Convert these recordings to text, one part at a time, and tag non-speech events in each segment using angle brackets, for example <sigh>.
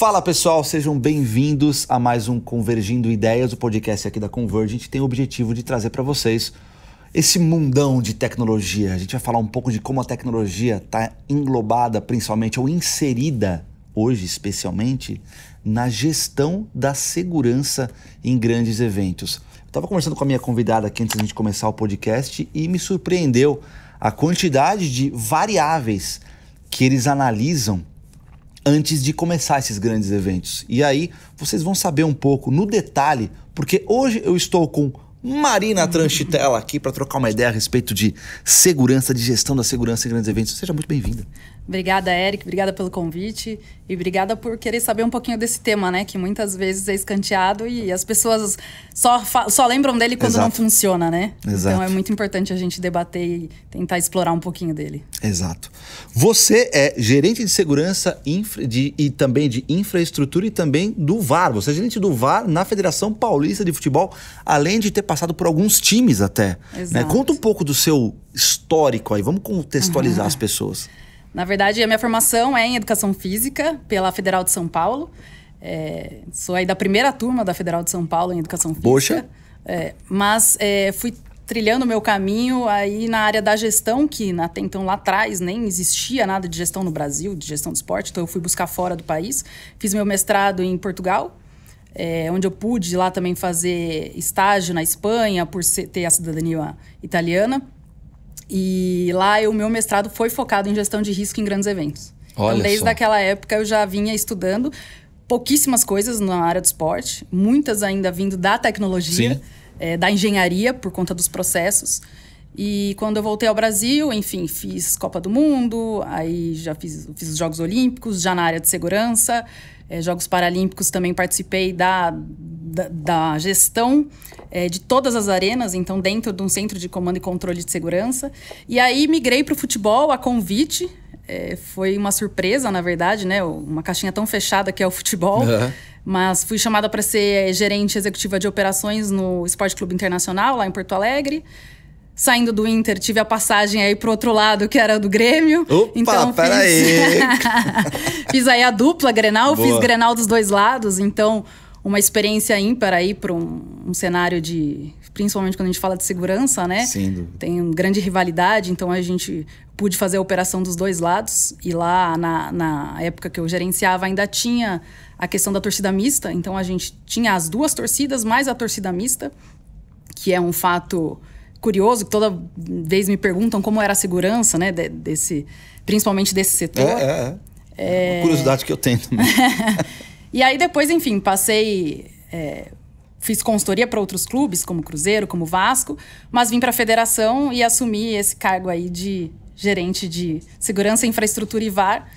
Fala pessoal, sejam bem-vindos a mais um Convergindo Ideias, o podcast aqui da Convergent tem o objetivo de trazer para vocês esse mundão de tecnologia. A gente vai falar um pouco de como a tecnologia está englobada, principalmente ou inserida hoje, especialmente na gestão da segurança em grandes eventos. Estava conversando com a minha convidada aqui antes de a gente começar o podcast e me surpreendeu a quantidade de variáveis que eles analisam antes de começar esses grandes eventos. E aí vocês vão saber um pouco no detalhe, porque hoje eu estou com Marina Tranchitela aqui para trocar uma ideia a respeito de segurança, de gestão da segurança em grandes eventos. Seja muito bem-vinda. Obrigada, Eric, obrigada pelo convite e obrigada por querer saber um pouquinho desse tema, né? Que muitas vezes é escanteado e as pessoas só, só lembram dele quando Exato. não funciona, né? Exato. Então é muito importante a gente debater e tentar explorar um pouquinho dele. Exato. Você é gerente de segurança infra, de, e também de infraestrutura e também do VAR. Você é gerente do VAR na Federação Paulista de Futebol, além de ter passado por alguns times até. Né? Exato. Né? Conta um pouco do seu histórico aí, vamos contextualizar uhum. <laughs> as pessoas. Na verdade, a minha formação é em educação física pela Federal de São Paulo. É, sou aí da primeira turma da Federal de São Paulo em educação física. Poxa. É, mas é, fui trilhando o meu caminho aí na área da gestão, que até então lá atrás nem existia nada de gestão no Brasil, de gestão do esporte, então eu fui buscar fora do país. Fiz meu mestrado em Portugal, é, onde eu pude lá também fazer estágio na Espanha, por ter a cidadania italiana. E lá o meu mestrado foi focado em gestão de risco em grandes eventos. Então, Olha então, desde aquela época eu já vinha estudando pouquíssimas coisas na área do esporte, muitas ainda vindo da tecnologia, é, da engenharia, por conta dos processos. E quando eu voltei ao Brasil, enfim, fiz Copa do Mundo, aí já fiz, fiz os Jogos Olímpicos, já na área de segurança é, Jogos Paralímpicos também participei da, da, da gestão é, de todas as arenas, então dentro de um centro de comando e controle de segurança. E aí migrei para o futebol a convite. É, foi uma surpresa, na verdade, né? Uma caixinha tão fechada que é o futebol. Uhum. Mas fui chamada para ser é, gerente executiva de operações no Esporte Clube Internacional, lá em Porto Alegre saindo do Inter, tive a passagem aí pro outro lado, que era do Grêmio. Opa, então, peraí! Fiz... <laughs> fiz aí a dupla Grenal, Boa. fiz Grenal dos dois lados, então uma experiência ímpar aí para um, um, cenário de. Principalmente quando a gente fala de segurança, né? Sim. Tem uma grande rivalidade, então a gente pude fazer a operação dos dois lados. E lá, na, na época que eu gerenciava, ainda tinha a questão da torcida mista. Então a gente tinha as duas torcidas, mais a torcida mista, que é um fato curioso que toda vez me perguntam como era a segurança, né? desse, principalmente desse setor. É, é, é. é... é. curiosidade que eu tenho também. <laughs> e aí depois, enfim, passei. É, fiz consultoria para outros clubes, como Cruzeiro, como Vasco, mas vim para a federação e assumi esse cargo aí de gerente de segurança, infraestrutura e VAR.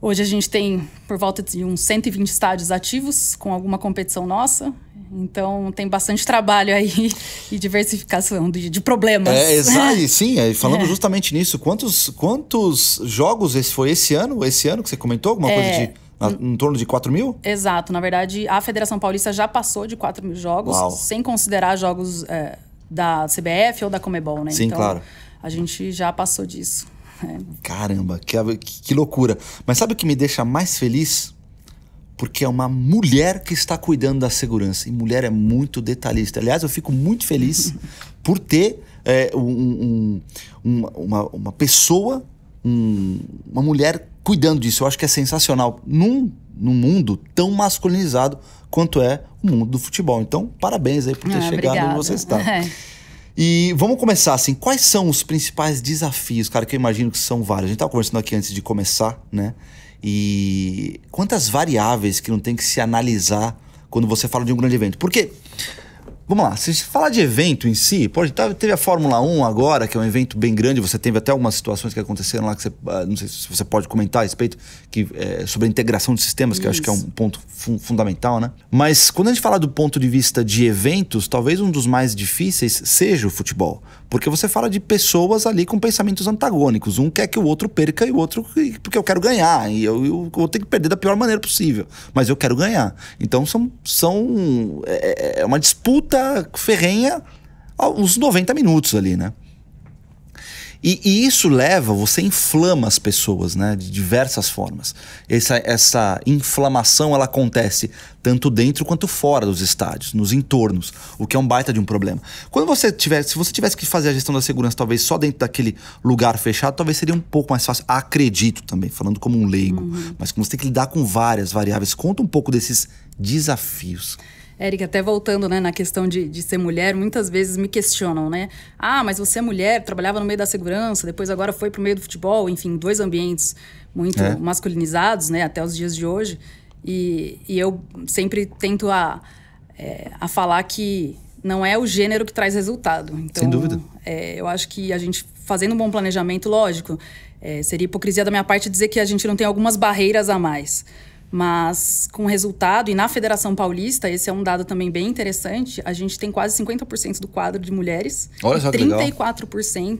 Hoje a gente tem por volta de uns 120 estádios ativos, com alguma competição nossa. Então tem bastante trabalho aí <laughs> e diversificação de, de problemas. É, exato, sim, é, falando <laughs> é. justamente nisso, quantos, quantos jogos esse foi esse ano? Esse ano que você comentou? Alguma é. coisa de. em torno de 4 mil? Exato. Na verdade, a Federação Paulista já passou de 4 mil jogos, Uau. sem considerar jogos é, da CBF ou da Comebol, né? Sim, então, claro. A gente já passou disso. É. Caramba, que, que loucura. Mas sabe o que me deixa mais feliz? porque é uma mulher que está cuidando da segurança. E mulher é muito detalhista. Aliás, eu fico muito feliz <laughs> por ter é, um, um, uma, uma, pessoa, um, uma mulher cuidando disso. Eu acho que é sensacional num, num mundo tão masculinizado quanto é o mundo do futebol. Então, parabéns aí por ter ah, chegado obrigada. onde você está. <laughs> É. E vamos começar assim. Quais são os principais desafios, cara? Que eu imagino que são vários. A gente estava conversando aqui antes de começar, né? E quantas variáveis que não tem que se analisar quando você fala de um grande evento. Porque Vamos lá, se falar de evento em si, pode, tá, teve a Fórmula 1 agora, que é um evento bem grande, você teve até algumas situações que aconteceram lá que você, ah, não sei se você pode comentar a respeito, que, é, sobre a integração de sistemas, que Isso. eu acho que é um ponto fun fundamental, né? Mas quando a gente fala do ponto de vista de eventos, talvez um dos mais difíceis seja o futebol, porque você fala de pessoas ali com pensamentos antagônicos, um quer que o outro perca e o outro porque eu quero ganhar, e eu, eu vou ter que perder da pior maneira possível, mas eu quero ganhar. Então são, são é, é, é uma disputa luta ferrenha uns 90 minutos ali, né? E, e, isso leva, você inflama as pessoas, né? De diversas formas. Essa, essa inflamação, ela acontece tanto dentro quanto fora dos estádios, nos entornos, o que é um baita de um problema. Quando você tiver, se você tivesse que fazer a gestão da segurança, talvez só dentro daquele lugar fechado, talvez seria um pouco mais fácil. Acredito também, falando como um leigo, uhum. mas como você tem que lidar com várias variáveis. Conta um pouco desses desafios. Érica, até voltando né, na questão de, de ser mulher, muitas vezes me questionam, né? Ah, mas você é mulher, trabalhava no meio da segurança, depois agora foi para o meio do futebol, enfim, dois ambientes muito é. masculinizados, né, até os dias de hoje. E, e eu sempre tento a, é, a falar que não é o gênero que traz resultado. Então, Sem dúvida. É, eu acho que a gente, fazendo um bom planejamento, lógico, é, seria hipocrisia da minha parte dizer que a gente não tem algumas barreiras a mais mas com resultado, e na Federação Paulista, esse é um dado também bem interessante, a gente tem quase 50% do quadro de mulheres Olha só e 34%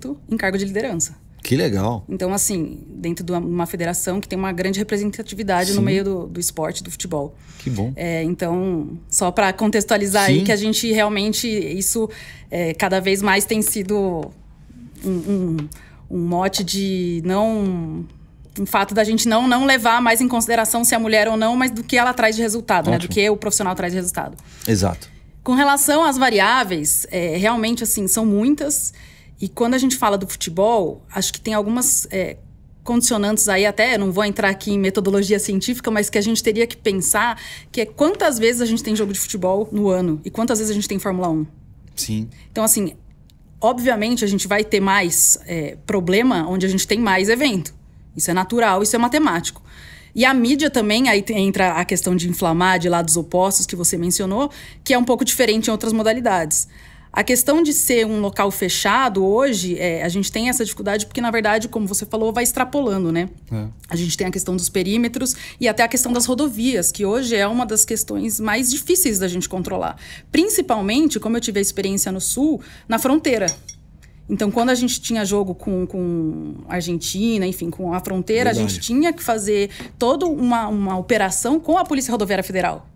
legal. em cargo de liderança. Que legal. Então, assim, dentro de uma federação que tem uma grande representatividade Sim. no meio do, do, esporte, do futebol. Que bom. É, então, só para contextualizar Sim. aí que a gente realmente, isso é, cada vez mais tem sido um, um, um mote de não o fato da gente não, não levar mais em consideração se é mulher ou não, mas do que ela traz de resultado, né? Do que o profissional traz de resultado. Exato. Com relação às variáveis, é, realmente, assim, são muitas. E quando a gente fala do futebol, acho que tem algumas é, condicionantes aí, até não vou entrar aqui em metodologia científica, mas que a gente teria que pensar, que é quantas vezes a gente tem jogo de futebol no ano e quantas vezes a gente tem Fórmula 1. Sim. Então, assim, obviamente a gente vai ter mais é, problema onde a gente tem mais evento. Isso é natural, isso é matemático. E a mídia também, aí entra a questão de inflamar de lados opostos que você mencionou, que é um pouco diferente em outras modalidades. A questão de ser um local fechado hoje, é, a gente tem essa dificuldade porque, na verdade, como você falou, vai extrapolando, né? É. A gente tem a questão dos perímetros e até a questão das rodovias, que hoje é uma das questões mais difíceis da gente controlar. Principalmente, como eu tive a experiência no Sul, na fronteira. Então, quando a gente tinha jogo com, com Argentina, enfim, com a fronteira, Verdade. a gente tinha que fazer toda uma, uma operação com a Polícia Rodoviária Federal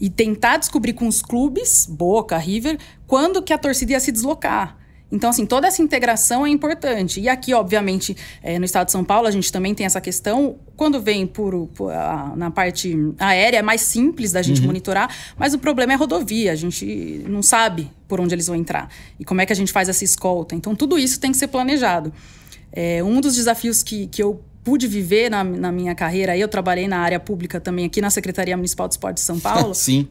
e tentar descobrir com os clubes, Boca, River, quando que a torcida ia se deslocar. Então, assim, toda essa integração é importante. E aqui, obviamente, é, no estado de São Paulo, a gente também tem essa questão. Quando vem por, por a, na parte aérea, é mais simples da gente uhum. monitorar, mas o problema é a rodovia. A gente não sabe por onde eles vão entrar e como é que a gente faz essa escolta. Então, tudo isso tem que ser planejado. É, um dos desafios que, que eu pude viver na, na minha carreira, eu trabalhei na área pública também aqui na Secretaria Municipal de Esporte de São Paulo. <laughs> Sim.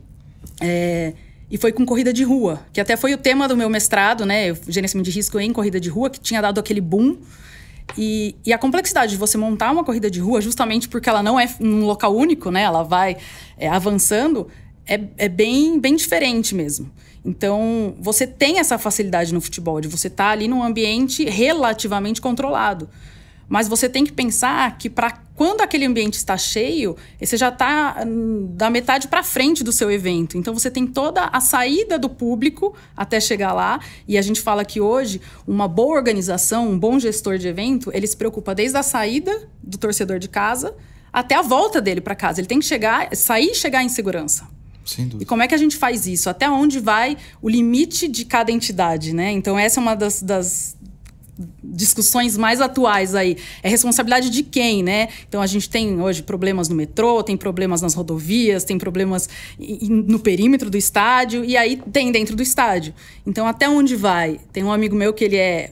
É, e foi com corrida de rua, que até foi o tema do meu mestrado, né? Gerenciamento de risco em corrida de rua, que tinha dado aquele boom. E, e, a complexidade de você montar uma corrida de rua, justamente porque ela não é um local único, né? Ela vai é, avançando, é, é, bem, bem diferente mesmo. Então, você tem essa facilidade no futebol de você estar tá ali num ambiente relativamente controlado. Mas você tem que pensar que para quando aquele ambiente está cheio, você já está hum, da metade para frente do seu evento. Então você tem toda a saída do público até chegar lá. E a gente fala que hoje uma boa organização, um bom gestor de evento, ele se preocupa desde a saída do torcedor de casa até a volta dele para casa. Ele tem que chegar, sair e chegar em segurança. E como é que a gente faz isso? Até onde vai o limite de cada entidade, né? Então, essa é uma das, das, discussões mais atuais aí. É responsabilidade de quem, né? Então a gente tem hoje problemas no metrô, tem problemas nas rodovias, tem problemas no perímetro do estádio e aí tem dentro do estádio. Então até onde vai? Tem um amigo meu que ele é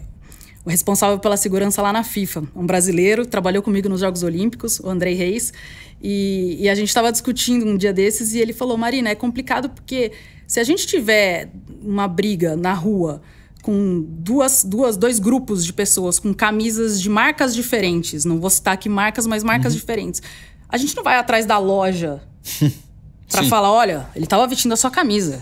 o responsável pela segurança lá na FIFA, um brasileiro, trabalhou comigo nos Jogos Olímpicos, o Andrei Reis, e, e a gente estava discutindo um dia desses e ele falou, Marina, é complicado porque se a gente tiver uma briga na rua com duas, duas, dois grupos de pessoas com camisas de marcas diferentes. Não vou citar aqui marcas, mas marcas uhum. diferentes. A gente não vai atrás da loja <laughs> para falar, olha, ele tava vestindo a sua camisa.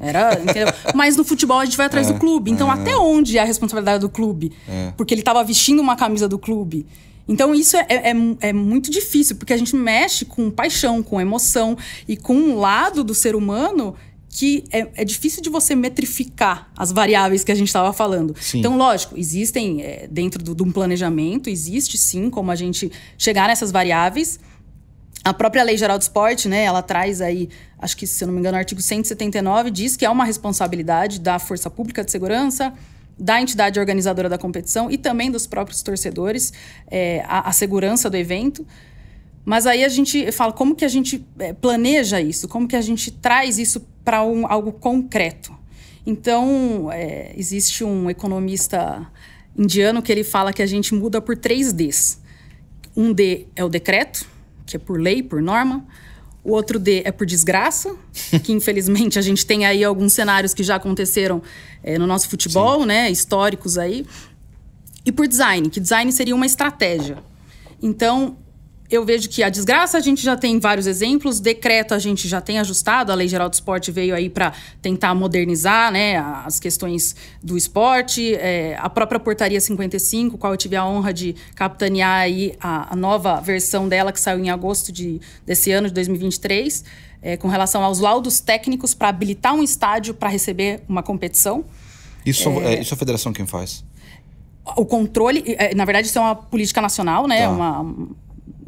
Era, entendeu? <laughs> Mas no futebol a gente vai atrás é, do clube. Então, é. até onde é a responsabilidade do clube? É. Porque ele estava vestindo uma camisa do clube. Então, isso é, é, é, muito difícil, porque a gente mexe com paixão, com emoção e com um lado do ser humano que é, é, difícil de você metrificar as variáveis que a gente estava falando. Sim. Então, lógico, existem, é, dentro de um planejamento, existe sim como a gente chegar nessas variáveis. A própria Lei Geral do Esporte, né, ela traz aí, acho que, se eu não me engano, o artigo 179 diz que é uma responsabilidade da Força Pública de Segurança, da entidade organizadora da competição e também dos próprios torcedores é, a, a segurança do evento. Mas aí a gente fala como que a gente é, planeja isso, como que a gente traz isso para um, algo concreto. Então, é, existe um economista indiano que ele fala que a gente muda por três Ds. Um D é o decreto, que é por lei, por norma. O outro D é por desgraça, <laughs> que infelizmente a gente tem aí alguns cenários que já aconteceram é, no nosso futebol, Sim. né, históricos aí. E por design, que design seria uma estratégia. Então, eu vejo que a desgraça a gente já tem vários exemplos, decreto a gente já tem ajustado, a Lei Geral do Esporte veio aí para tentar modernizar né, as questões do esporte, é, a própria Portaria 55, qual eu tive a honra de capitanear aí a, a nova versão dela que saiu em agosto de, desse ano de 2023, é, com relação aos laudos técnicos para habilitar um estádio para receber uma competição. Isso é, é isso é a federação quem faz? O controle, é, na verdade, isso é uma política nacional, né? Tá. Uma,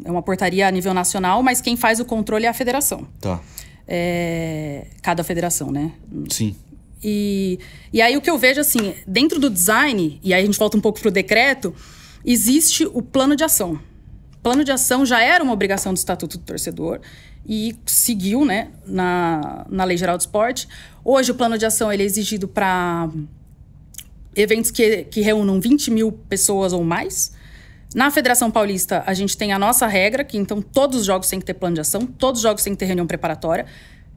é uma portaria a nível nacional, mas quem faz o controle é a federação. Tá. É, cada federação, né? Sim. E, e aí o que eu vejo, assim, dentro do design, e aí a gente volta um pouco pro decreto, existe o plano de ação. Plano de ação já era uma obrigação do Estatuto do Torcedor e seguiu, né, na, na Lei Geral do Esporte. Hoje o plano de ação ele é exigido para eventos que, que reúnam 20 mil pessoas ou mais. Na Federação Paulista, a gente tem a nossa regra, que então todos os jogos têm que ter plano de ação, todos os jogos têm que ter reunião preparatória.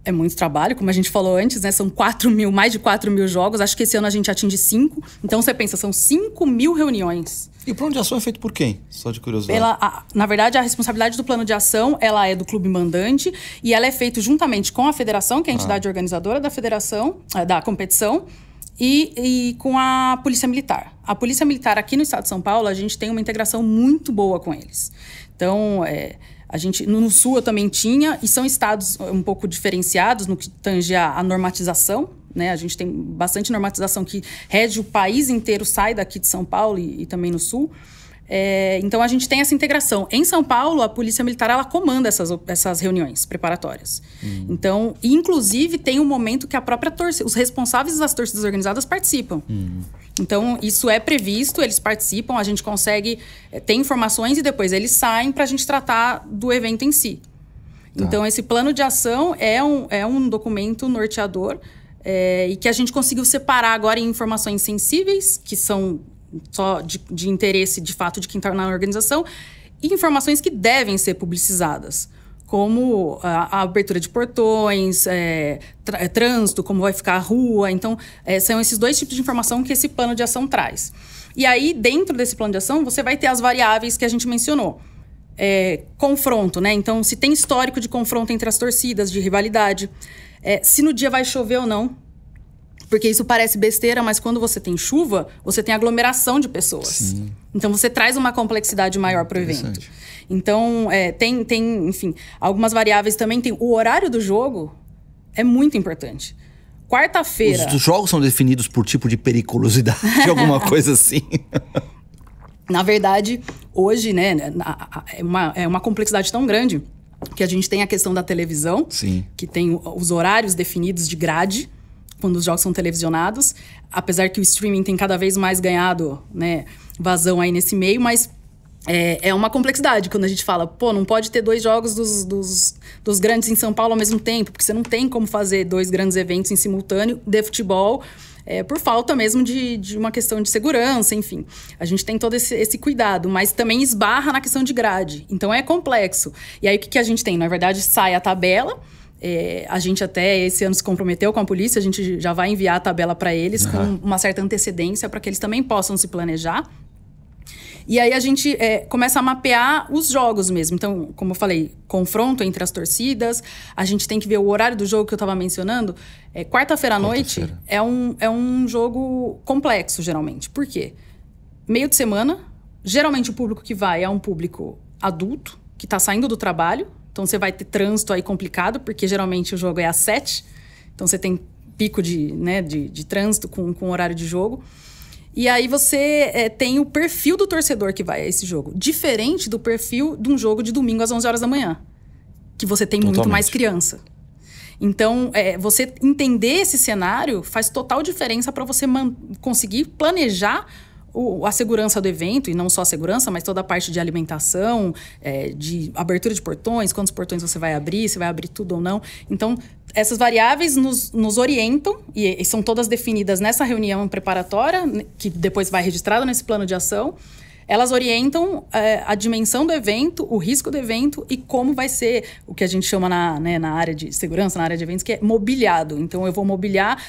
É muito trabalho, como a gente falou antes, né? São 4 mil, mais de 4 mil jogos. Acho que esse ano a gente atinge 5. Então você pensa, são 5 mil reuniões. E o plano de ação é feito por quem? Só de curiosidade. Ela, a, na verdade, a responsabilidade do plano de ação ela é do clube mandante e ela é feita juntamente com a federação, que é a entidade ah. organizadora da federação, eh, da competição e, e com a Polícia Militar. A Polícia Militar aqui no estado de São Paulo, a gente tem uma integração muito boa com eles. Então, é, a gente, no Sul eu também tinha, e são estados um pouco diferenciados no que tange a, a normatização. Né? A gente tem bastante normatização que rege o país inteiro, sai daqui de São Paulo e, e também no Sul. É, então a gente tem essa integração. Em São Paulo, a Polícia Militar ela comanda essas, essas reuniões preparatórias. Hum. Então, inclusive, tem um momento que a própria torcida, os responsáveis das torcidas organizadas participam. Hum. Então, isso é previsto, eles participam, a gente consegue eh, ter informações e depois eles saem para a gente tratar do evento em si. Tá. Então, esse plano de ação é um, é um documento norteador é, e que a gente conseguiu separar agora em informações sensíveis, que são só de, de interesse de fato de quem está na organização, e informações que devem ser publicizadas como a, a, abertura de portões, é, é, trânsito, como vai ficar a rua. Então, é, são esses dois tipos de informação que esse plano de ação traz. E aí, dentro desse plano de ação, você vai ter as variáveis que a gente mencionou. É, confronto, né? Então, se tem histórico de confronto entre as torcidas, de rivalidade, é, se no dia vai chover ou não, porque isso parece besteira, mas quando você tem chuva, você tem aglomeração de pessoas. Sim. Então você traz uma complexidade maior para o evento. Então, é, tem, tem, enfim, algumas variáveis também. Tem o horário do jogo é muito importante. Quarta-feira. Os, os jogos são definidos por tipo de periculosidade, <laughs> alguma coisa assim. Na verdade, hoje, né, né é uma, é uma complexidade tão grande que a gente tem a questão da televisão, Sim. que tem os horários definidos de grade quando os jogos são televisionados, apesar que o streaming tem cada vez mais ganhado né, vazão aí nesse meio, mas é, é, uma complexidade quando a gente fala, pô, não pode ter dois jogos dos, dos, dos, grandes em São Paulo ao mesmo tempo, porque você não tem como fazer dois grandes eventos em simultâneo de futebol, é, por falta mesmo de, de uma questão de segurança, enfim. A gente tem todo esse, esse cuidado, mas também esbarra na questão de grade. Então é complexo. E aí o que, que a gente tem? Na verdade, sai a tabela é, a gente até esse ano se comprometeu com a polícia, a gente já vai enviar a tabela para eles uhum. com uma certa antecedência para que eles também possam se planejar. E aí a gente é, começa a mapear os jogos mesmo. Então, como eu falei, confronto entre as torcidas. A gente tem que ver o horário do jogo que eu estava mencionando. É, Quarta-feira à noite é um, é um jogo complexo, geralmente. Por quê? Meio de semana, geralmente o público que vai é um público adulto, que está saindo do trabalho, então você vai ter trânsito aí complicado, porque geralmente o jogo é às 7. Então você tem pico de, né, de, de trânsito com, com horário de jogo. E aí você é, tem o perfil do torcedor que vai a esse jogo, diferente do perfil de um jogo de domingo às 11 horas da manhã, que você tem Totalmente. muito mais criança. Então, é, você entender esse cenário faz total diferença para você conseguir planejar o, a segurança do evento, e não só a segurança, mas toda a parte de alimentação, é, de abertura de portões, quantos portões você vai abrir, se vai abrir tudo ou não. Então, essas variáveis nos, nos orientam e, e, são todas definidas nessa reunião preparatória, que depois vai registrada nesse plano de ação. Elas orientam é, a dimensão do evento, o risco do evento e como vai ser o que a gente chama na, né, na área de segurança, na área de eventos, que é mobiliado. Então, eu vou mobiliar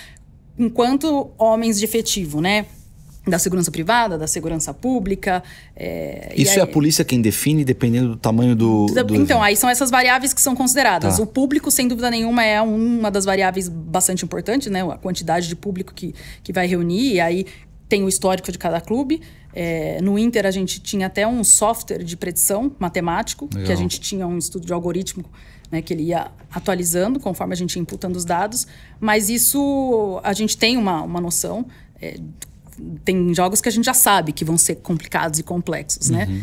enquanto homens de efetivo, né? da segurança privada, da segurança pública. É, Isso aí, é a polícia quem define, dependendo do tamanho do, então, do. então, aí são essas variáveis que são consideradas. Tá. O público, sem dúvida nenhuma, é uma das variáveis bastante importantes, né? A quantidade de público que, que vai reunir, e aí tem o histórico de cada clube. É, no Inter, a gente tinha até um software de predição matemático, Legal. que a gente tinha um estudo de algoritmo né, que ele ia atualizando conforme a gente ia imputando os dados, mas isso a gente tem uma, uma noção é, tem jogos que a gente já sabe que vão ser complicados e complexos, né? Uhum.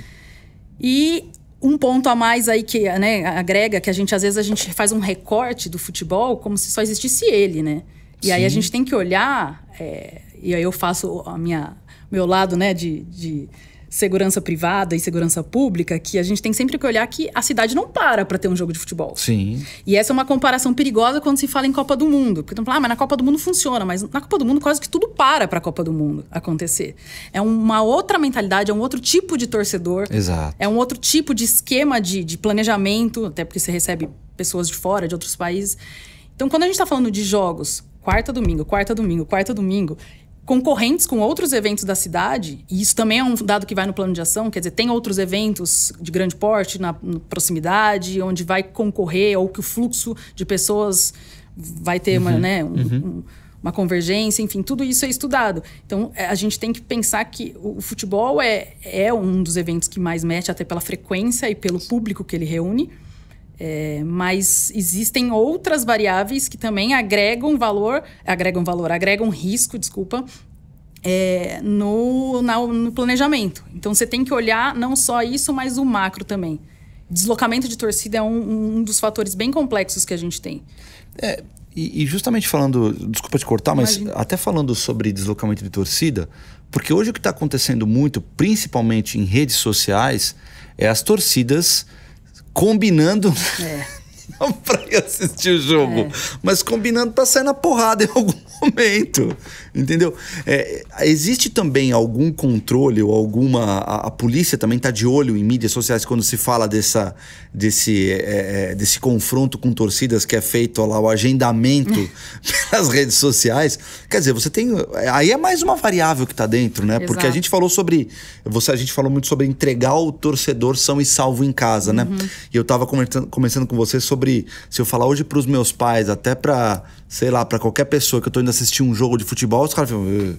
E um ponto a mais aí que né, agrega que a gente às vezes a gente faz um recorte do futebol como se só existisse ele, né? E Sim. aí a gente tem que olhar é, e aí eu faço a minha meu lado, né, de, de segurança privada e segurança pública que a gente tem sempre que olhar que a cidade não para para ter um jogo de futebol. Sim. E essa é uma comparação perigosa quando se fala em Copa do Mundo. Porque estão falando, ah, mas na Copa do Mundo funciona. Mas na Copa do Mundo quase que tudo para para a Copa do Mundo acontecer. É uma outra mentalidade, é um outro tipo de torcedor. Exato. É um outro tipo de esquema de, de planejamento, até porque você recebe pessoas de fora, de outros países. Então, quando a gente está falando de jogos, quarta domingo, quarta domingo, quarta domingo, concorrentes com outros eventos da cidade, e isso também é um dado que vai no plano de ação, quer dizer, tem outros eventos de grande porte na, na proximidade, onde vai concorrer ou que o fluxo de pessoas vai ter uhum. uma, né, um, uhum. um, uma convergência, enfim, tudo isso é estudado. Então, é, a gente tem que pensar que o, o futebol é, é um dos eventos que mais mete até pela frequência e pelo público que ele reúne. É, mas existem outras variáveis que também agregam valor, agregam valor, agregam risco, desculpa, é, no, na, no planejamento. Então você tem que olhar não só isso, mas o macro também. Deslocamento de torcida é um, um dos fatores bem complexos que a gente tem. É, e, e, justamente falando, desculpa te cortar, mas Imagina. até falando sobre deslocamento de torcida, porque hoje o que está acontecendo muito, principalmente em redes sociais, é as torcidas combinando. É. <laughs> não pra ir assistir o jogo, é. mas combinando pra sair na porrada em algum momento. Entendeu? É, existe também algum controle ou alguma. A, a polícia também está de olho em mídias sociais quando se fala dessa, desse, é, é desse confronto com torcidas que é feito lá, o agendamento hum. <laughs> pelas redes sociais. Quer dizer, você tem. Aí é mais uma variável que está dentro, né? Exato. Porque a gente falou sobre. Você, a gente falou muito sobre entregar o torcedor são e salvo em casa, né? uhum. né? E eu estava começando conversando com você sobre. Se eu falar hoje para os meus pais, até para sei lá, para qualquer pessoa que eu tô indo assistir um jogo de futebol, os caras ficam.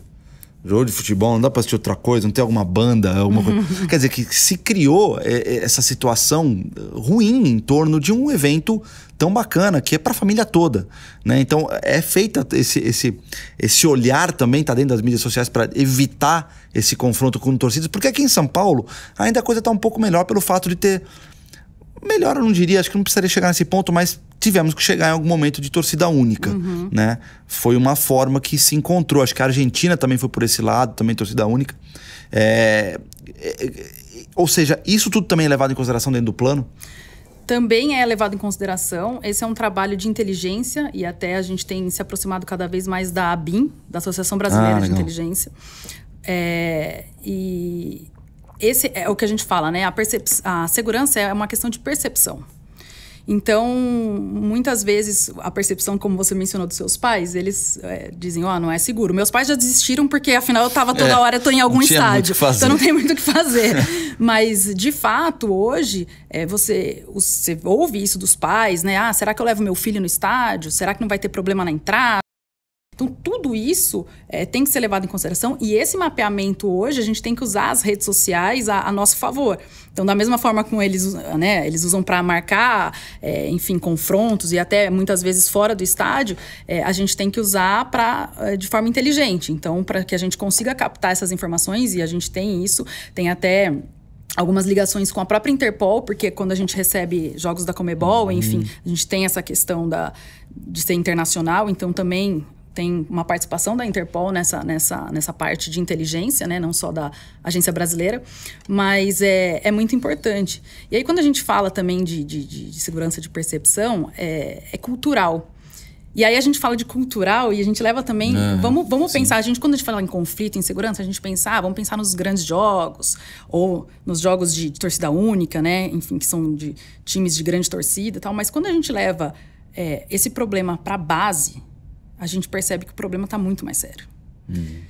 Jogo de futebol, não dá pra assistir outra coisa, não tem alguma banda, alguma coisa. <laughs> Quer dizer, que se criou é, é, essa situação ruim em torno de um evento tão bacana, que é pra família toda. Né? Então, é feita esse, esse, esse olhar também, tá dentro das mídias sociais, para evitar esse confronto com torcidas, porque aqui em São Paulo ainda a coisa tá um pouco melhor pelo fato de ter melhor eu não diria, acho que não precisaria chegar nesse ponto, mas tivemos que chegar em algum momento de torcida única, uhum. né? Foi uma forma que se encontrou. Acho que a Argentina também foi por esse lado, também torcida única. É... é, é ou seja, isso tudo também é levado em consideração dentro do plano? Também é levado em consideração. Esse é um trabalho de inteligência e até a gente tem se aproximado cada vez mais da ABIN, da Associação Brasileira ah, de Inteligência. É, e esse é o que a gente fala, né? A, a segurança é uma questão de percepção. Então, muitas vezes, a percepção, como você mencionou, dos seus pais, eles é, dizem, ó, oh, não é seguro. Meus pais já desistiram porque, afinal, eu estava toda é, hora, eu tô em algum estádio. Então, não tem muito o que fazer. <laughs> Mas, de fato, hoje, é, você, você ouve isso dos pais, né? Ah, será que eu levo meu filho no estádio? Será que não vai ter problema na entrada? Então, tudo isso é, tem que ser levado em consideração e esse mapeamento hoje a gente tem que usar as redes sociais a, a nosso favor. Então, da mesma forma como eles, né, eles usam para marcar, é, enfim, confrontos e até muitas vezes fora do estádio, é, a gente tem que usar pra, é, de forma inteligente. Então, para que a gente consiga captar essas informações e a gente tem isso, tem até algumas ligações com a própria Interpol, porque quando a gente recebe jogos da Comebol, uhum. enfim, a gente tem essa questão da, de ser internacional, então também tem uma participação da Interpol nessa, nessa, nessa parte de inteligência, né? não só da agência brasileira, mas é, é muito importante. E aí, quando a gente fala também de, de, de segurança de percepção, é, é, cultural. E aí a gente fala de cultural e a gente leva também. Uhum, vamos vamos pensar, a gente, quando a gente fala em conflito, em segurança, a gente pensa, ah, vamos pensar nos grandes jogos, ou nos jogos de, de torcida única, né? Enfim, que são de times de grande torcida e tal. Mas quando a gente leva é, esse problema para a base, a gente percebe que o problema está muito mais sério. Uhum.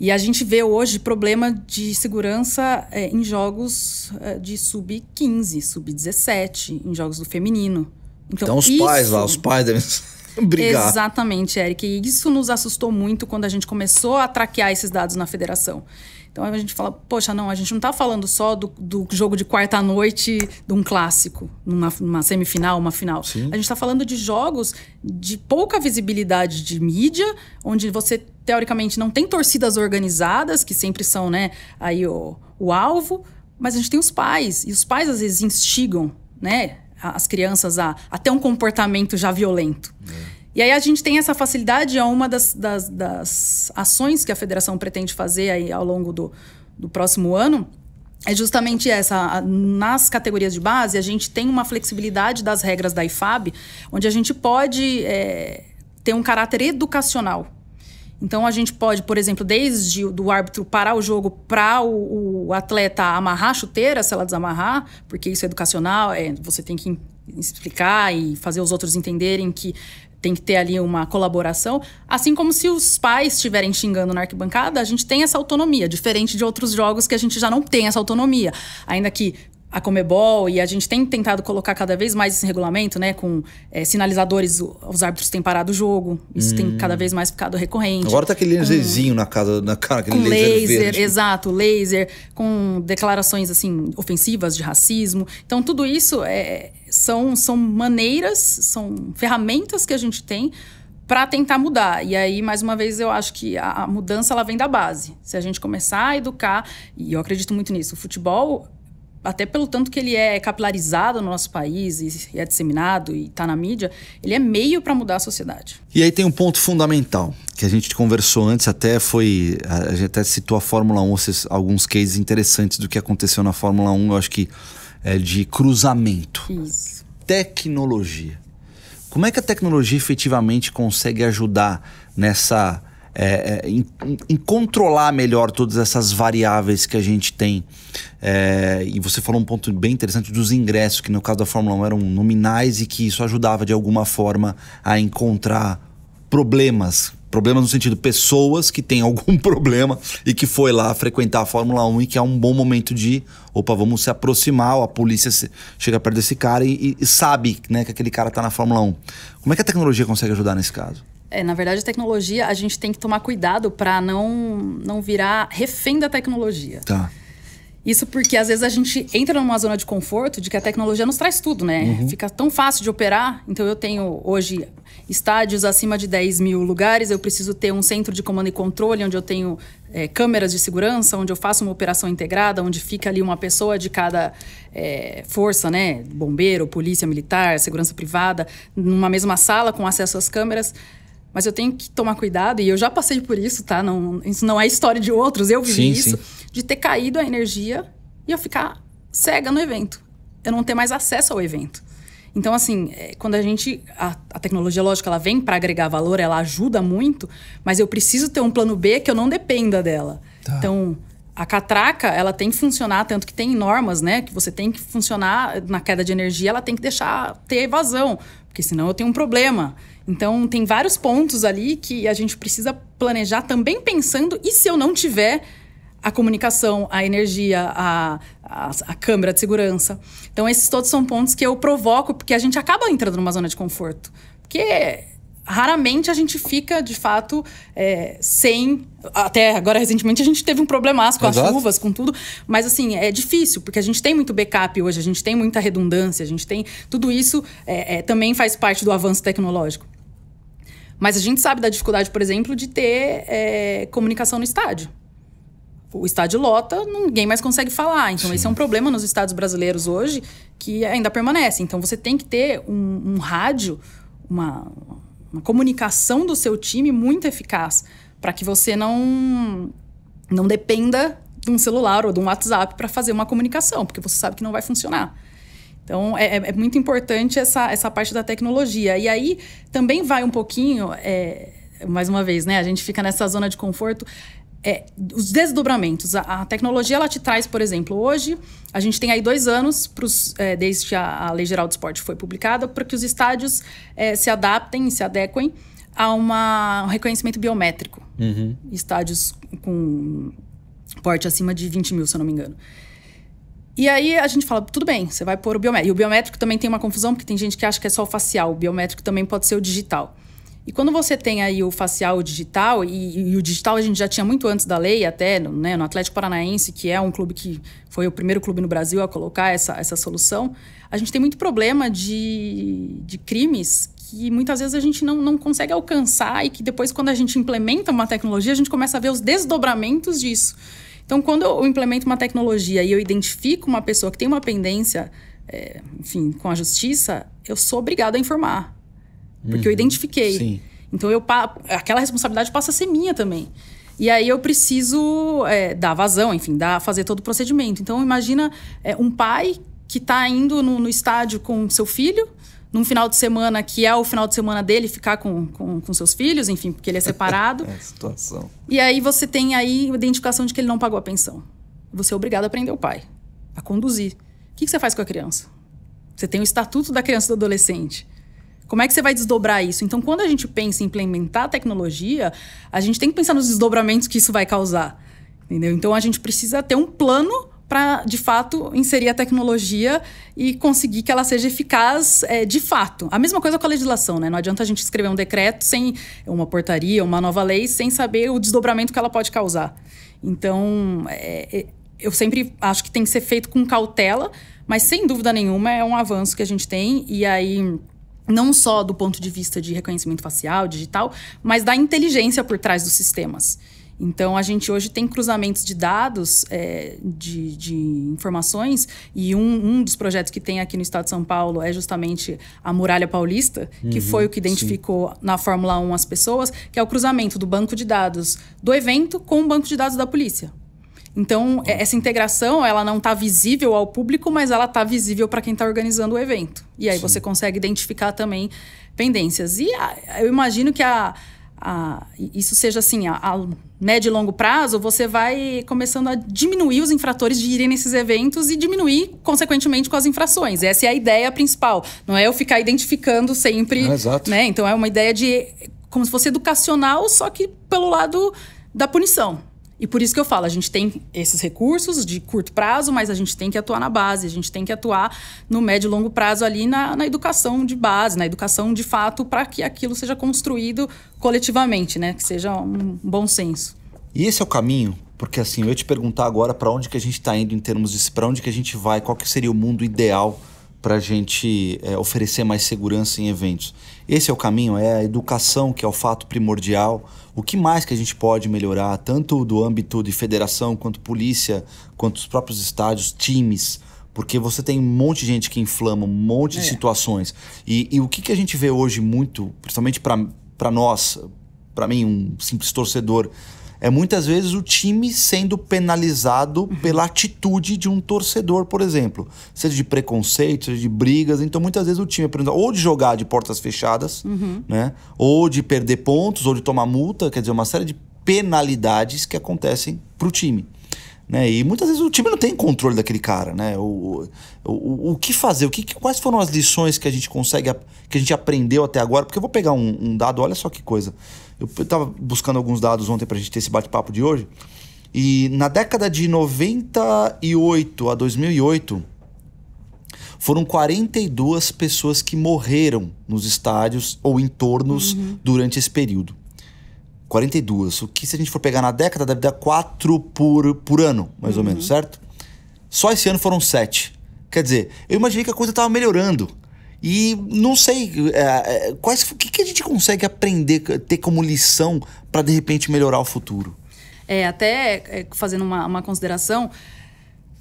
E a gente vê hoje problema de segurança é, em jogos é, de sub-15, sub-17, em jogos do feminino. Então, então os isso... pais lá, os pais devem <laughs> brigar. Exatamente, Eric. E isso nos assustou muito quando a gente começou a traquear esses dados na federação. Então a gente fala, poxa, não, a gente não está falando só do, do jogo de quarta-noite de um clássico, numa, numa semifinal, uma final. Sim. A gente está falando de jogos de pouca visibilidade de mídia, onde você teoricamente não tem torcidas organizadas, que sempre são, né, aí o, o alvo, mas a gente tem os pais, e os pais às vezes instigam, né, as crianças a, a ter um comportamento já violento. É. E aí a gente tem essa facilidade, é uma das, das, das ações que a federação pretende fazer aí ao longo do, do próximo ano, é justamente essa. Nas categorias de base, a gente tem uma flexibilidade das regras da IFAB, onde a gente pode é, ter um caráter educacional. Então, a gente pode, por exemplo, desde do árbitro parar o jogo para o, o, atleta amarrar a chuteira, se ela desamarrar, porque isso é educacional, é, você tem que explicar e fazer os outros entenderem que tem que ter ali uma colaboração. Assim como se os pais estiverem xingando na arquibancada, a gente tem essa autonomia, diferente de outros jogos que a gente já não tem essa autonomia. Ainda que a Comebol e a gente tem tentado colocar cada vez mais esse regulamento, né? Com é, sinalizadores, os árbitros têm parado o jogo. Isso hum. tem cada vez mais ficado recorrente. Agora tá aquele laserzinho na casa, na cara, aquele com laser, laser verde. exato, laser, com declarações assim ofensivas de racismo. Então tudo isso é, são, são maneiras, são ferramentas que a gente tem para tentar mudar. E aí, mais uma vez, eu acho que a, a mudança ela vem da base. Se a gente começar a educar, e eu acredito muito nisso, o futebol até pelo tanto que ele é capilarizado no nosso país e é disseminado e está na mídia, ele é meio para mudar a sociedade. E aí tem um ponto fundamental que a gente conversou antes, até foi a gente até citou a Fórmula 1, alguns cases interessantes do que aconteceu na Fórmula 1, eu acho que é, de cruzamento. Isso. Tecnologia. Como é que a tecnologia efetivamente consegue ajudar nessa. É, é em, em, controlar melhor todas essas variáveis que a gente tem. É, e você falou um ponto bem interessante dos ingressos, que no caso da Fórmula 1 eram nominais e que isso ajudava de alguma forma a encontrar problemas Problemas no sentido pessoas que têm algum <laughs> problema e que foi lá frequentar a Fórmula 1 e que é um bom momento de, opa, vamos se aproximar, a polícia chega perto desse cara e, e sabe né, que aquele cara está na Fórmula 1. Como é que a tecnologia consegue ajudar nesse caso? É, na verdade, a tecnologia, a gente tem que tomar cuidado para não, não virar refém da tecnologia. Tá. Isso porque às vezes a gente entra numa zona de conforto de que a tecnologia nos traz tudo, né? Uhum. Fica tão fácil de operar. Então eu tenho hoje estádios acima de 10 mil lugares, eu preciso ter um centro de comando e controle onde eu tenho é, câmeras de segurança, onde eu faço uma operação integrada, onde fica ali uma pessoa de cada é, força, né? Bombeiro, polícia militar, segurança privada, numa mesma sala com acesso às câmeras. Mas eu tenho que tomar cuidado, e eu já passei por isso, tá? Não, isso não é história de outros, eu vivi sim, isso. Sim de ter caído a energia e eu ficar cega no evento. Eu não ter mais acesso ao evento. Então, assim, é, quando a gente. A, a tecnologia lógica ela vem para agregar valor, ela ajuda muito, mas eu preciso ter um plano B que eu não dependa dela. Tá. Então, a catraca, ela tem que funcionar, tanto que tem normas, né? Que você tem que funcionar na queda de energia, ela tem que deixar ter evasão, porque senão eu tenho um problema. Então, tem vários pontos ali que a gente precisa planejar também pensando, e se eu não tiver a comunicação, a energia, a, a, a, câmera de segurança. Então, esses todos são pontos que eu provoco, porque a gente acaba entrando numa zona de conforto. Porque raramente a gente fica, de fato, é, sem. Até agora, recentemente, a gente teve um problemaço com Exato. as chuvas, com tudo. Mas, assim, é difícil, porque a gente tem muito backup hoje, a gente tem muita redundância, a gente tem. Tudo isso é, é, também faz parte do avanço tecnológico. Mas a gente sabe da dificuldade, por exemplo, de ter é, comunicação no estádio o estádio lota, ninguém mais consegue falar. Então, Sim. esse é um problema nos estados brasileiros hoje que ainda permanece. Então, você tem que ter um, um rádio, uma, uma comunicação do seu time muito eficaz para que você não, não dependa de um celular ou de um WhatsApp para fazer uma comunicação, porque você sabe que não vai funcionar. Então, é, é, é, muito importante essa, essa parte da tecnologia. E aí também vai um pouquinho, é, mais uma vez, né? A gente fica nessa zona de conforto é, os desdobramentos. A, a, tecnologia ela te traz, por exemplo, hoje, a gente tem aí dois anos pros, é, desde que a, a, Lei Geral do Esporte foi publicada, para que os estádios é, se adaptem se adequem a uma, um reconhecimento biométrico. Uhum. Estádios com porte acima de 20 mil, se eu não me engano. E aí a gente fala, tudo bem, você vai pôr o biométrico. E o biométrico também tem uma confusão, porque tem gente que acha que é só o facial. O biométrico também pode ser o digital. E quando você tem aí o facial o digital, e, e, o digital a gente já tinha muito antes da lei, até no, né, no, Atlético Paranaense, que é um clube que foi o primeiro clube no Brasil a colocar essa, essa solução, a gente tem muito problema de, de crimes que muitas vezes a gente não, não consegue alcançar e que depois, quando a gente implementa uma tecnologia, a gente começa a ver os desdobramentos disso. Então, quando eu implemento uma tecnologia e eu identifico uma pessoa que tem uma pendência, é, enfim, com a justiça, eu sou obrigado a informar. Porque uhum. eu identifiquei. Sim. Então eu aquela responsabilidade passa a ser minha também. E aí eu preciso é, dar vazão, enfim, dar, fazer todo o procedimento. Então imagina é, um pai que está indo no, no, estádio com seu filho, num final de semana que é o final de semana dele ficar com, com, com seus filhos, enfim, porque ele é separado. <laughs> é situação. E aí você tem aí a identificação de que ele não pagou a pensão. Você é obrigado a prender o pai, a conduzir. O que, que você faz com a criança? Você tem o estatuto da criança e do adolescente. Como é que você vai desdobrar isso? Então, quando a gente pensa em implementar a tecnologia, a gente tem que pensar nos desdobramentos que isso vai causar. Entendeu? Então, a gente precisa ter um plano para, de fato, inserir a tecnologia e conseguir que ela seja eficaz é, de fato. A mesma coisa com a legislação, né? Não adianta a gente escrever um decreto sem uma portaria, uma nova lei, sem saber o desdobramento que ela pode causar. Então, é, é eu sempre acho que tem que ser feito com cautela, mas sem dúvida nenhuma é um avanço que a gente tem. E aí não só do ponto de vista de reconhecimento facial, digital, mas da inteligência por trás dos sistemas. Então, a gente hoje tem cruzamentos de dados, é, de, de, informações, e um, um, dos projetos que tem aqui no estado de São Paulo é justamente a Muralha Paulista, uhum, que foi o que identificou sim. na Fórmula 1 as pessoas, que é o cruzamento do banco de dados do evento com o banco de dados da polícia. Então, é, essa integração, ela não está visível ao público, mas ela está visível para quem está organizando o evento. E aí Sim. você consegue identificar também pendências. E a, ah, eu imagino que a, a, isso seja assim, a, a médio e longo prazo, você vai começando a diminuir os infratores de irem nesses eventos e diminuir, consequentemente, com as infrações. Essa é a ideia principal. Não é eu ficar identificando sempre. É, exato. Né? Então, é uma ideia de como se fosse educacional, só que pelo lado da punição. E por isso que eu falo, a gente tem esses recursos de curto prazo, mas a gente tem que atuar na base, a gente tem que atuar no médio e longo prazo ali na, na educação de base, na educação de fato, para que aquilo seja construído coletivamente, né? Que seja um bom senso. E esse é o caminho porque assim, eu ia te perguntar agora para onde que a gente está indo em termos de para onde que a gente vai, qual que seria o mundo ideal para a gente é, oferecer mais segurança em eventos. Esse é o caminho, é a educação que é o fato primordial. O que mais que a gente pode melhorar, tanto do âmbito de federação, quanto polícia, quanto os próprios estádios, times, porque você tem um monte de gente que inflama, um monte é. de situações. E, e, o que, que a gente vê hoje muito, principalmente para nós, para mim, um simples torcedor, é muitas vezes o time sendo penalizado uhum. pela atitude de um torcedor, por exemplo. Seja de preconceito, seja de brigas. Então, muitas vezes o time é ou de jogar de portas fechadas, uhum. né? Ou de perder pontos, ou de tomar multa. Quer dizer, uma série de penalidades que acontecem para o time. Né? E muitas vezes o time não tem controle daquele cara, né? O, o, o, o que fazer? O que, quais foram as lições que a gente consegue, que a gente aprendeu até agora? Porque eu vou pegar um, um dado, olha só que coisa. Eu estava buscando alguns dados ontem para a gente ter esse bate-papo de hoje. E na década de 98 a 2008, foram 42 pessoas que morreram nos estádios ou entornos uhum. durante esse período. 42. O que, se a gente for pegar na década, deve dar 4 por, por ano, mais uhum. ou menos, certo? Só esse ano foram 7. Quer dizer, eu imaginei que a coisa estava melhorando. E não sei, é, é, quais, o que, que a gente consegue aprender, ter como lição para de repente melhorar o futuro? É, até é, fazendo uma, uma consideração,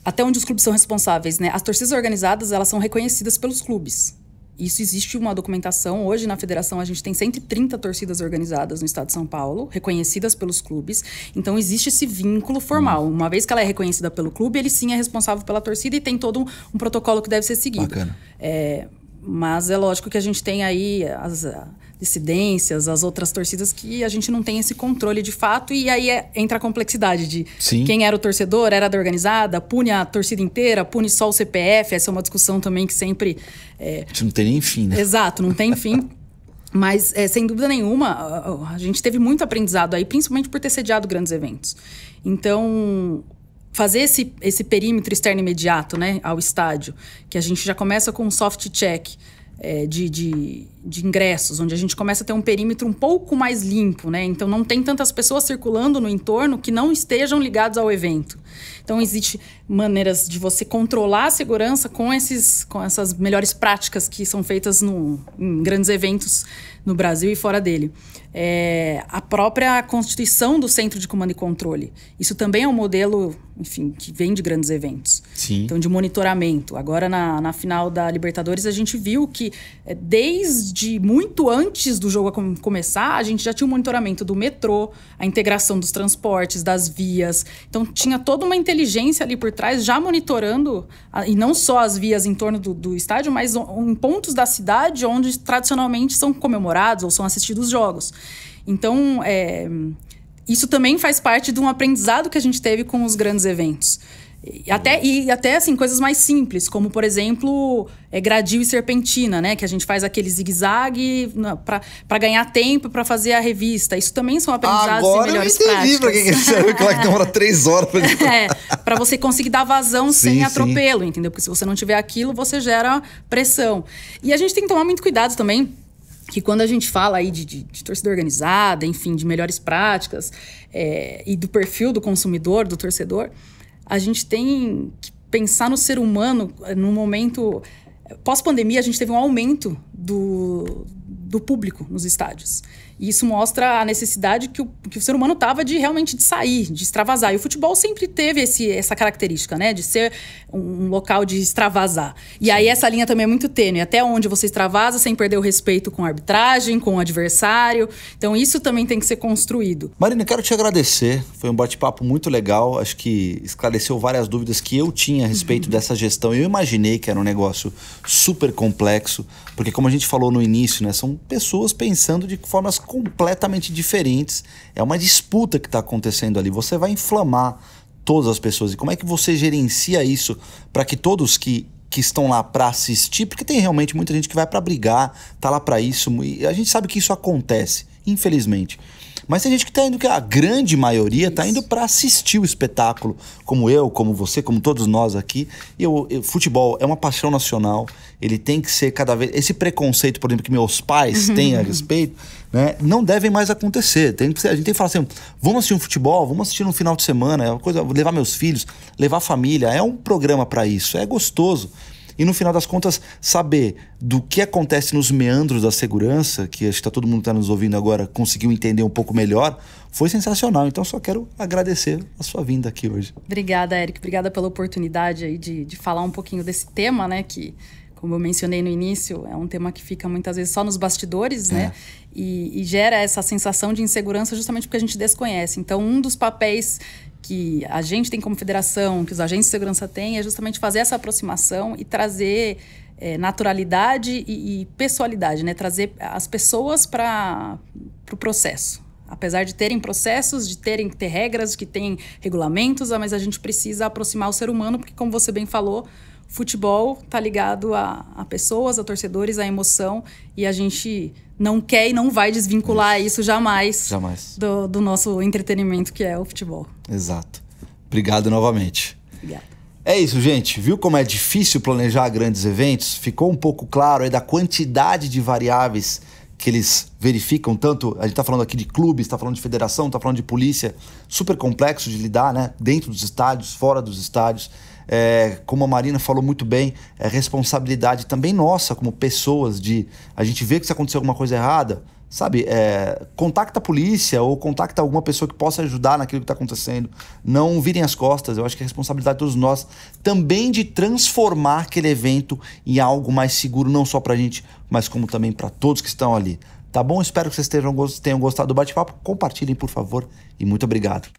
até onde os clubes são responsáveis, né? As torcidas organizadas, elas são reconhecidas pelos clubes. Isso existe uma documentação. Hoje, na federação, a gente tem 130 torcidas organizadas no estado de São Paulo, reconhecidas pelos clubes. Então, existe esse vínculo formal. Hum. Uma vez que ela é reconhecida pelo clube, ele sim é responsável pela torcida e tem todo um, um protocolo que deve ser seguido. Bacana. É, mas é lógico que a gente tem aí as dissidências, as outras torcidas que a gente não tem esse controle de fato e aí é, entra a complexidade de Sim. quem era o torcedor, era da organizada, pune a torcida inteira, pune só o CPF, essa é uma discussão também que sempre... É... A gente não tem nem fim, né? Exato, não tem fim. <laughs> Mas, é, sem dúvida nenhuma, a, a gente teve muito aprendizado aí, principalmente por ter sediado grandes eventos. Então, fazer esse, esse perímetro externo imediato né, ao estádio, que a gente já começa com um soft check é, de, de de ingressos, onde a gente começa a ter um perímetro um pouco mais limpo, né? Então não tem tantas pessoas circulando no entorno que não estejam ligados ao evento. Então existe maneiras de você controlar a segurança com esses com essas melhores práticas que são feitas no, em grandes eventos no Brasil e fora dele. É, a própria constituição do Centro de Comando e Controle. Isso também é um modelo, enfim, que vem de grandes eventos. Sim. Então, de monitoramento. Agora, na, na final da Libertadores, a gente viu que é, desde de muito antes do jogo começar, a gente já tinha o um monitoramento do metrô, a integração dos transportes, das vias. Então tinha toda uma inteligência ali por trás, já monitorando, e não só as vias em torno do, do estádio, mas em pontos da cidade onde tradicionalmente são comemorados ou são assistidos jogos. Então, é, isso também faz parte de um aprendizado que a gente teve com os grandes eventos. E até, e até assim, coisas mais simples, como por exemplo, é, gradil e serpentina, né? Que a gente faz aquele zigue-zague para ganhar tempo para fazer a revista. Isso também são aprendizados Agora e melhores eu entendi práticas. pra quem que serve, que demora três horas pra <laughs> É, pra você conseguir dar vazão sim, sem atropelo, sim. entendeu? Porque se você não tiver aquilo, você gera pressão. E a gente tem que tomar muito cuidado também que quando a gente fala aí de, de, de, torcida organizada, enfim, de melhores práticas é, e do perfil do consumidor, do torcedor, a gente tem que pensar no ser humano eh, no momento. Eh, pós-pandemia, a gente teve um aumento do, do público nos estádios. E isso mostra a necessidade que o, que o ser humano tava de realmente de sair, de extravasar. E o futebol sempre teve esse, essa característica, né? De ser um, local de extravasar. E aí essa linha também é muito tênue. Até onde você extravasa sem perder o respeito com a arbitragem, com o adversário. Então isso também tem que ser construído. Marina, quero te agradecer. Foi um bate-papo muito legal. Acho que esclareceu várias dúvidas que eu tinha a respeito uhum. dessa gestão. Eu imaginei que era um negócio super complexo, porque como a gente falou no início, né? São pessoas pensando de formas completamente diferentes. É uma disputa que está acontecendo ali. Você vai inflamar todas as pessoas. E como é que você gerencia isso para que todos que que estão lá para assistir, porque tem realmente muita gente que vai para brigar, tá lá para isso, e a gente sabe que isso acontece, infelizmente. Mas tem gente que está indo, que a grande maioria está indo para assistir o espetáculo, como eu, como você, como todos nós aqui. E o futebol é uma paixão nacional, ele tem que ser cada vez. Esse preconceito, por exemplo, que meus pais uhum. têm a respeito, né, não devem mais acontecer. Tem que ser, a gente tem que falar assim: vamos assistir um futebol, vamos assistir no um final de semana, é uma coisa, levar meus filhos, levar a família. É um programa para isso, é gostoso. E no final das contas, saber do que acontece nos meandros da segurança, que acho que tá todo mundo está nos ouvindo agora conseguiu entender um pouco melhor, foi sensacional. Então só quero agradecer a sua vinda aqui hoje. Obrigada, Eric. Obrigada pela oportunidade aí de, de falar um pouquinho desse tema, né? Que como eu mencionei no início, é um tema que fica muitas vezes só nos bastidores, né, é. né? E, e, gera essa sensação de insegurança justamente porque a gente desconhece. Então, um dos papéis que a gente tem como federação, que os agentes de segurança têm, é justamente fazer essa aproximação e trazer é, naturalidade e, e pessoalidade, né? trazer as pessoas para o pro processo. Apesar de terem processos, de terem ter regras, de que tem regulamentos, mas a gente precisa aproximar o ser humano, porque, como você bem falou, futebol tá ligado a, a, pessoas, a torcedores, a emoção, e a gente não quer e não vai desvincular isso, isso jamais, jamais. Do, do, nosso entretenimento que é o futebol. Exato. Obrigado novamente. Obrigado. É isso, gente. Viu como é difícil planejar grandes eventos? Ficou um pouco claro aí da quantidade de variáveis que eles verificam, tanto a gente está falando aqui de clubes, está falando de federação, está falando de polícia, super complexo de lidar, né? Dentro dos estádios, fora dos estádios é, como a Marina falou muito bem, é responsabilidade também nossa como pessoas de a gente vê que se aconteceu alguma coisa errada, sabe, é, contacta a polícia ou contacta alguma pessoa que possa ajudar naquilo que está acontecendo. Não virem as costas. Eu acho que é responsabilidade de todos nós também de transformar aquele evento em algo mais seguro, não só para a gente, mas como também para todos que estão ali. Tá bom? Espero que vocês tenham gostado do bate-papo. Compartilhem, por favor. E muito obrigado.